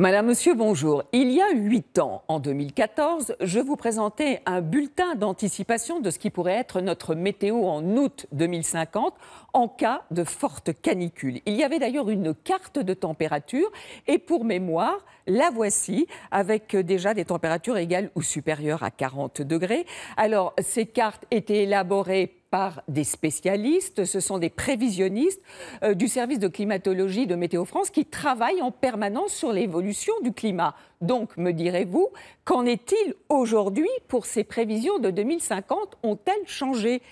Madame, Monsieur, bonjour. Il y a huit ans, en 2014, je vous présentais un bulletin d'anticipation de ce qui pourrait être notre météo en août 2050 en cas de forte canicule. Il y avait d'ailleurs une carte de température et pour mémoire, la voici avec déjà des températures égales ou supérieures à 40 degrés. Alors, ces cartes étaient élaborées par des spécialistes, ce sont des prévisionnistes euh, du service de climatologie de Météo France qui travaillent en permanence sur l'évolution du climat. Donc, me direz-vous, qu'en est-il aujourd'hui pour ces prévisions de 2050 Ont-elles changé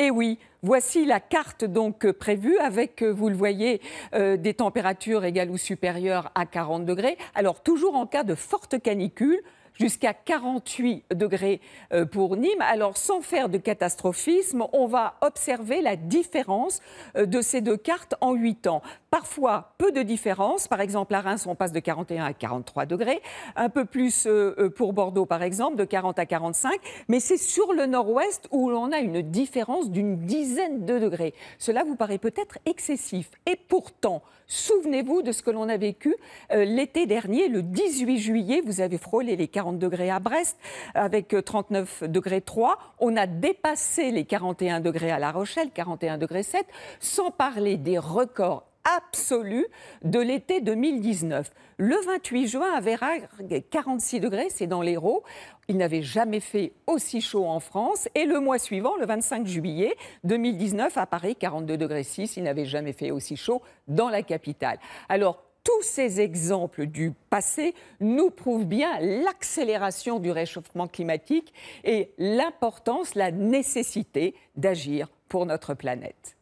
eh oui, voici la carte donc euh, prévue avec, euh, vous le voyez, des températures égales ou supérieures à 40 degrés. Alors toujours en cas de fortes canicule, jusqu'à 48 degrés euh, pour Nîmes. Alors, sans faire de catastrophisme, on va observer la différence euh, de ces deux cartes en 8 ans. Parfois, peu de différence. Par exemple, à Reims, on passe de 41 à 43 degrés. Un peu plus euh, pour Bordeaux, par exemple, de 40 à 45. Mais c'est sur le nord-ouest où l'on a une différence d'une dizaine de degrés. Cela vous paraît peut-être excessif. Et pourtant, souvenez-vous de ce que l'on a vécu l'été dernier, le 18 juillet, vous avez frôlé les 40 degrés à Brest, avec 39 euh, degrés 3. On a dépassé les 41 degrés à La Rochelle, 41 degrés 7, sans parler des records absolus de l'été 2019. Le 28 juin, à Vérag, 46 degrés, c'est dans l'Hérault. Il n'avait jamais fait aussi chaud en France. Et le mois suivant, le 25 juillet 2019, à Paris, 42 degrés 6, il n'avait jamais fait aussi chaud dans la capitale. Alors, tous ces exemples du passé nous prouvent bien l'accélération du réchauffement climatique et l'importance, la nécessité d'agir pour notre planète.